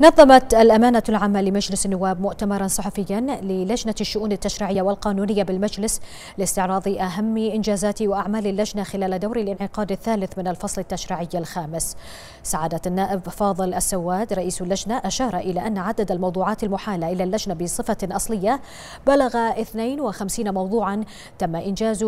نظمت الأمانة العامة لمجلس النواب مؤتمرا صحفيا للجنة الشؤون التشريعية والقانونية بالمجلس لاستعراض أهم إنجازات وأعمال اللجنة خلال دور الانعقاد الثالث من الفصل التشريعي الخامس سعادة النائب فاضل السواد رئيس اللجنة أشار إلى أن عدد الموضوعات المحالة إلى اللجنة بصفة أصلية بلغ 52 موضوعا تم إنجاز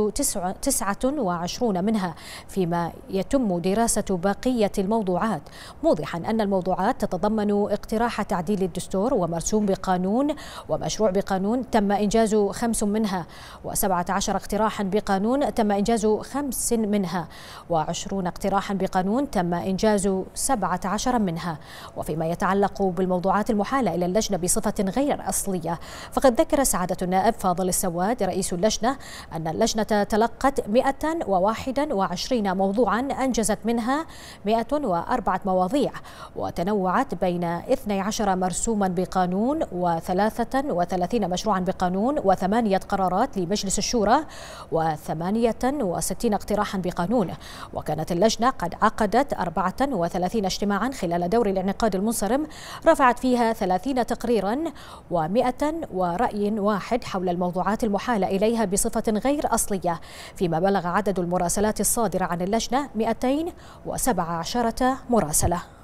29 منها فيما يتم دراسة بقية الموضوعات موضحا أن الموضوعات تتضمن اقتراح تعديل الدستور ومرسوم بقانون ومشروع بقانون تم إنجاز خمس منها و17 اقتراحا بقانون تم إنجاز خمس منها وعشرون اقتراحا بقانون تم إنجاز 17 منها وفيما يتعلق بالموضوعات المحالة إلى اللجنة بصفة غير أصلية فقد ذكر سعادة النائب فاضل السواد رئيس اللجنة أن اللجنة تلقت 121 موضوعا أنجزت منها 104 مواضيع وتنوعت بين 12 مرسوما بقانون و33 مشروعا بقانون و8 قرارات لمجلس الشورى و68 اقتراحا بقانون وكانت اللجنة قد عقدت 34 اجتماعا خلال دور الانعقاد المنصرم رفعت فيها 30 تقريرا و100 ورأي واحد حول الموضوعات المحالة إليها بصفة غير أصلية فيما بلغ عدد المراسلات الصادرة عن اللجنة 217 مراسلة